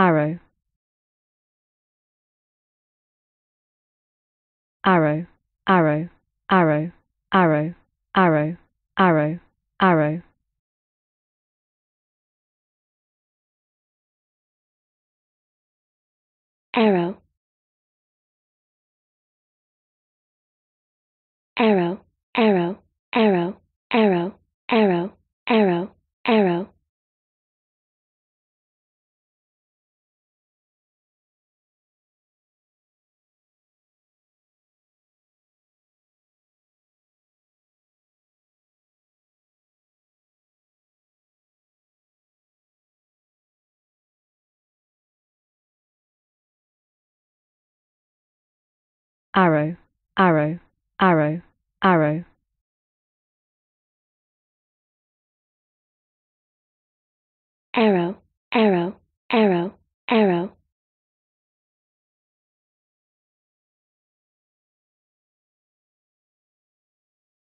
arrow arrow arrow arrow arrow arrow arrow arrow arrow arrow arrow arrow arrow arrow, arrow, arrow, arrow arrow, arrow, arrow.